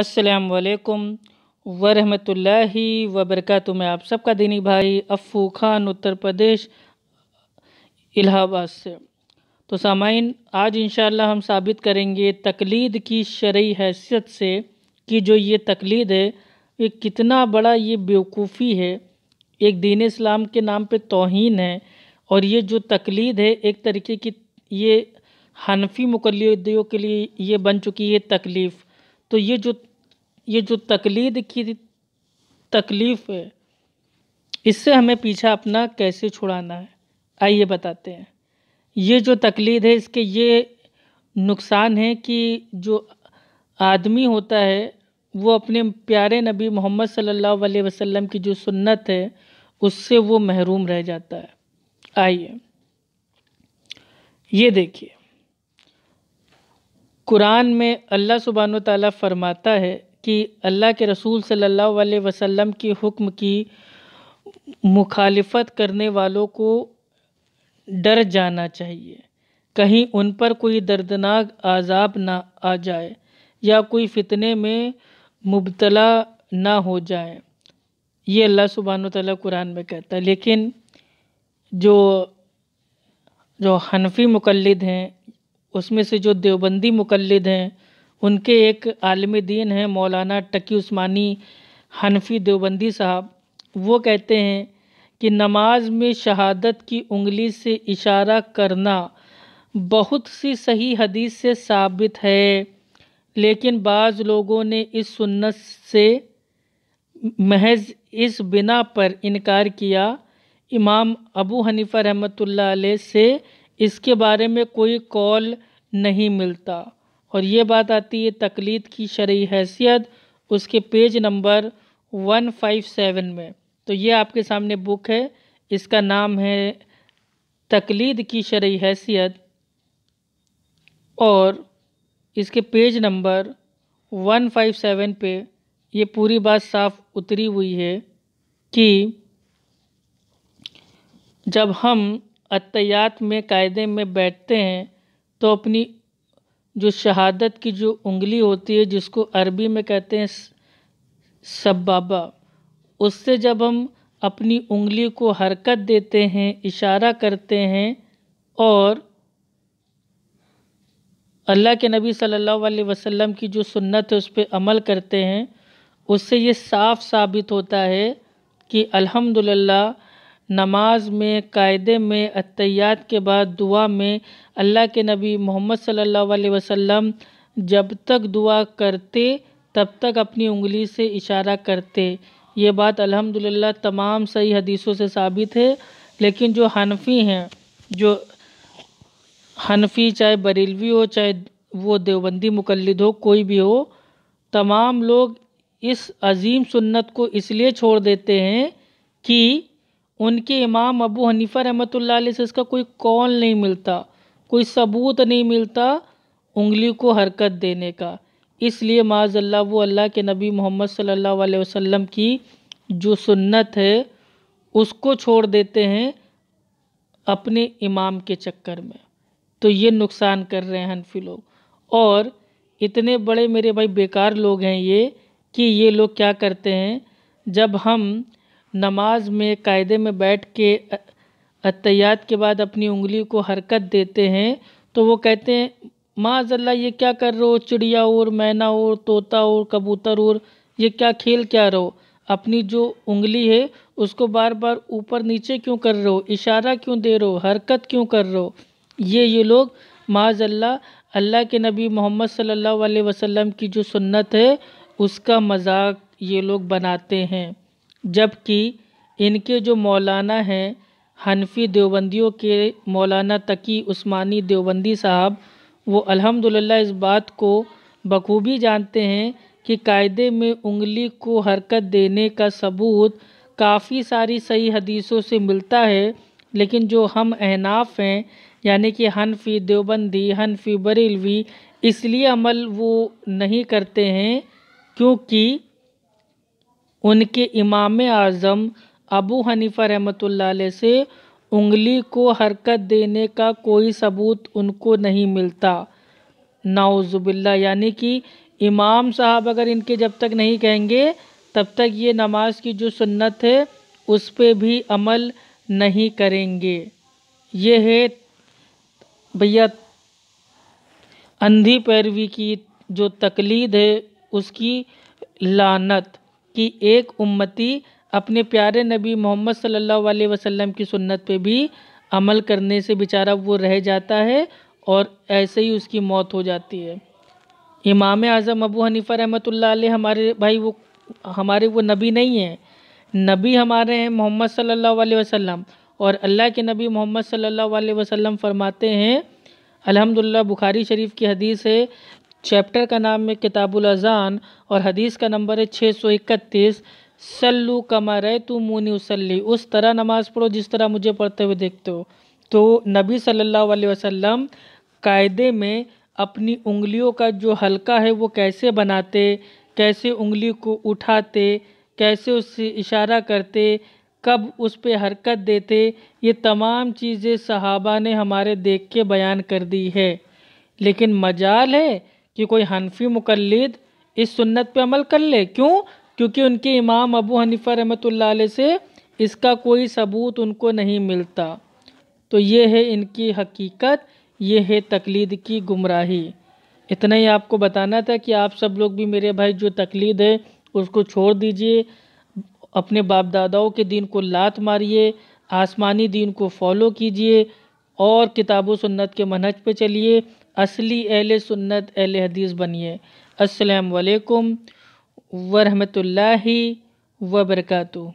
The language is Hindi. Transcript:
असलकम वरहमतुल्लाहि वबरक मैं आप सबका दीनी भाई अफ़ू खान उत्तर प्रदेश इलाहाबाद से तो सामाइन आज इन हम साबित करेंगे तकलीद की शरी हैसियत से कि जो ये तकलीद है ये कितना बड़ा ये बेवकूफ़ी है एक दीन इस्लाम के नाम पे तोहन है और ये जो तकलीद है एक तरीके की ये हनफी मुकलियों के लिए ये बन चुकी है तकलीफ़ तो ये जो ये जो तकलीद की तकलीफ़ है इससे हमें पीछा अपना कैसे छुड़ाना है आइए बताते हैं ये जो तकलीद है इसके ये नुकसान है कि जो आदमी होता है वो अपने प्यारे नबी मोहम्मद सल्लल्लाहु अलैहि वसल्लम की जो सुन्नत है उससे वो महरूम रह जाता है आइए ये देखिए कुरान में अल्लाह सुबहान तला फ़रमाता है कि अल्लाह के रसूल सल्लल्लाहु अलैहि वसल्लम के हुक्म की मुखालफत करने वालों को डर जाना चाहिए कहीं उन पर कोई दर्दनाक आज़ाब ना आ जाए या कोई फितने में मुबतला ना हो जाए ये अल्लाह सुबहान तला कुरान में कहता है लेकिन जो जो हनफी मुकलद हैं उसमें से जो देवबंदी मुकलद हैं उनके एक आलम दीन हैं मौलाना टकी उस्मानी हनफी देवबंदी साहब वो कहते हैं कि नमाज में शहादत की उंगली से इशारा करना बहुत सी सही हदीस से साबित है लेकिन बाज़ लोगों ने इस सुन्नत से महज इस बिना पर इनकार किया इमाम अबू हनीफ़ा रहमतुल्लाह से इसके बारे में कोई कॉल नहीं मिलता और ये बात आती है तकलीद की शर्य हैसियत उसके पेज नंबर 157 में तो ये आपके सामने बुक है इसका नाम है तकलीद की शर्य हैसियत और इसके पेज नंबर 157 पे ये पूरी बात साफ उतरी हुई है कि जब हम अत्यात में कायदे में बैठते हैं तो अपनी जो शहादत की जो उंगली होती है जिसको अरबी में कहते हैं सब्बाबा उससे जब हम अपनी उंगली को हरकत देते हैं इशारा करते हैं और अल्लाह के नबी सल्लल्लाहु अलैहि वसल्लम की जो सुन्नत है उस पर अमल करते हैं उससे ये साफ साबित होता है कि अल्हम्दुलिल्लाह नमाज़ में कायदे में अत्तैयात के बाद दुआ में अल्लाह के नबी मोहम्मद सल्लल्लाहु अलैहि वसल्लम जब तक दुआ करते तब तक अपनी उंगली से इशारा करते ये बात अल्हम्दुलिल्लाह तमाम सही हदीसों से साबित है लेकिन जो हनफी हैं जो हनफी चाहे बरेलवी हो चाहे वो देवबंदी मुकलद हो कोई भी हो तमाम लोग इस अजीम सुन्नत को इसलिए छोड़ देते हैं कि उनके इमाम अबू हनीफ़ा रहमत से इसका कोई कौल नहीं मिलता कोई सबूत नहीं मिलता उंगली को हरकत देने का इसलिए माजल्ला वो अल्लाह के नबी मोहम्मद सल्लल्लाहु अलैहि वसल्लम की जो सुन्नत है उसको छोड़ देते हैं अपने इमाम के चक्कर में तो ये नुकसान कर रहे हैं हनफी लोग और इतने बड़े मेरे भाई बेकार लोग हैं ये कि ये लोग क्या करते हैं जब हम नमाज में कायदे में बैठ के अतियात के बाद अपनी उंगली को हरकत देते हैं तो वो कहते हैं माजल्ला ये क्या कर रहे हो चिड़िया और मैना और तोता और कबूतर और ये क्या खेल क्या रहो अपनी जो उंगली है उसको बार बार ऊपर नीचे क्यों कर रहे हो इशारा क्यों दे रहे हो हरकत क्यों कर रहे हो ये ये लोग माजल्ला अल्लाह के नबी मोहम्मद सल्लल्लाहु अलैहि वसल्लम की जो सुन्नत है उसका मजाक ये लोग बनाते हैं जबकि इनके जो मौलाना हैं हनफी देवबंदियों के मौलाना तकी उस्मानी देवबंदी साहब वो अल्हम्दुलिल्लाह इस बात को बखूबी जानते हैं कि कायदे में उंगली को हरकत देने का सबूत काफ़ी सारी सही हदीसों से मिलता है लेकिन जो हम अहनाफ हैं यानी कि हनफी देवबंदी हनफी बरेलवी इसलिए अमल वो नहीं करते हैं क्योंकि उनके इमाम आज़म अबू हनीफ़ा रहमत से उंगली को हरकत देने का कोई सबूत उनको नहीं मिलता नाउज़ुबिल्ला यानी कि इमाम साहब अगर इनके जब तक नहीं कहेंगे तब तक ये नमाज की जो सुन्नत है उस पर भी अमल नहीं करेंगे ये है भैया अंधी पैरवी की जो तकलीद है उसकी लानत कि एक उम्मती अपने प्यारे नबी मोहम्मद सल्लल्लाहु अलैहि वसल्लम की सुन्नत पे भी अमल करने से बेचारा वो रह जाता है और ऐसे ही उसकी मौत हो जाती है इमाम आज़म अबू हनीफ़ा रहमत हमारे भाई वो हमारे वो नबी नहीं हैं नबी हमारे हैं मोहम्मद सल्ला वसम और अल्लाह के नबी मोहम्मद सल्ला वसम फरमाते हैं अलहमदिल्ला बुखारी शरीफ की हदीस है चैप्टर का नाम है किताबुल अज़ान और हदीस का नंबर है छः सौ इकतीस सल्लू कमा रहे तो मुनी उसली उस तरह नमाज़ पढ़ो जिस तरह मुझे पढ़ते हुए देखते हो तो नबी सल्लल्लाहु अलैहि वसल्लम कायदे में अपनी उंगलियों का जो हल्का है वो कैसे बनाते कैसे उंगली को उठाते कैसे उससे इशारा करते कब उस पर हरकत देते ये तमाम चीज़ें सहाबा ने हमारे देख के बयान कर दी है लेकिन मजाल है कि कोई हनफी मुकलद इस सुन्नत पे अमल कर ले क्यों क्योंकि उनके इमाम अबू हनीफ़ा रहमत से इसका कोई सबूत उनको नहीं मिलता तो ये है इनकी हकीकत ये है तकलीद की गुमराही इतना ही आपको बताना था कि आप सब लोग भी मेरे भाई जो तकलीद है उसको छोड़ दीजिए अपने बाप दादाओं के दिन को लात मारिए आसमानी दिन को फॉलो कीजिए और किताबों सुन्नत के मनहज पे चलिए असली अहल सुन्नत अहल हदीस बनिए अस्सलाम वालेकुम वरहमतुल्लाहि वबरकातुहू